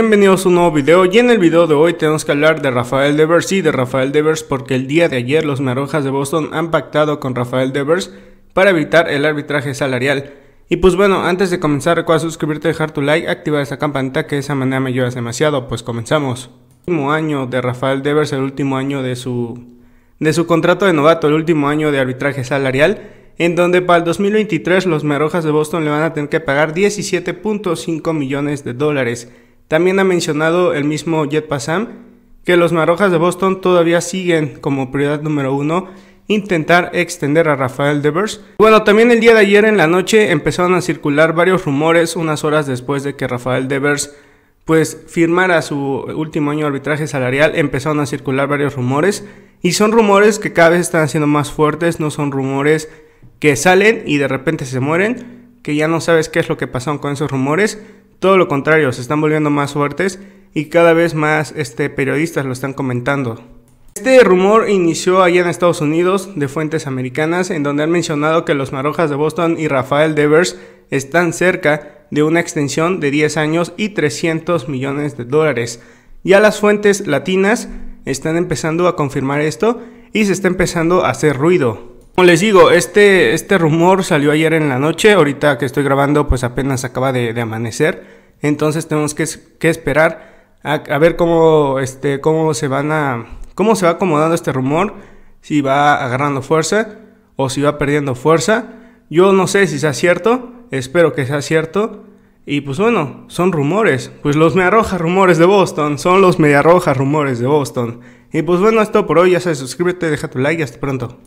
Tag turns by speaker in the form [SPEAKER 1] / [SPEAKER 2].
[SPEAKER 1] Bienvenidos a un nuevo video y en el video de hoy tenemos que hablar de Rafael Devers y de Rafael Devers porque el día de ayer los Naranjas de Boston han pactado con Rafael Devers para evitar el arbitraje salarial. Y pues bueno, antes de comenzar recuerda suscribirte, dejar tu like, activar esa campanita que de esa manera me ayudas demasiado, pues comenzamos. último año de Rafael Devers, el último año de su, de su contrato de novato, el último año de arbitraje salarial, en donde para el 2023 los Naranjas de Boston le van a tener que pagar 17.5 millones de dólares. También ha mencionado el mismo Jet Passam que los Marrojas de Boston todavía siguen como prioridad número uno intentar extender a Rafael Devers. Bueno, también el día de ayer en la noche empezaron a circular varios rumores unas horas después de que Rafael Devers pues firmara su último año de arbitraje salarial, empezaron a circular varios rumores y son rumores que cada vez están siendo más fuertes, no son rumores que salen y de repente se mueren, que ya no sabes qué es lo que pasó con esos rumores. Todo lo contrario, se están volviendo más fuertes y cada vez más este, periodistas lo están comentando. Este rumor inició allá en Estados Unidos de fuentes americanas en donde han mencionado que los Marojas de Boston y Rafael Devers están cerca de una extensión de 10 años y 300 millones de dólares. Ya las fuentes latinas están empezando a confirmar esto y se está empezando a hacer ruido. Como les digo, este, este rumor salió ayer en la noche, ahorita que estoy grabando pues apenas acaba de, amanecer, entonces tenemos que, esperar a, ver cómo, este, cómo, se van a, cómo se va acomodando este rumor, si va agarrando fuerza o si va perdiendo fuerza. Yo no sé si sea cierto, espero que sea cierto. Y pues bueno, son rumores, pues los me arroja rumores de Boston, son los me arroja rumores de Boston. Y pues bueno, esto por hoy, ya sabes, suscríbete, deja tu like y hasta pronto.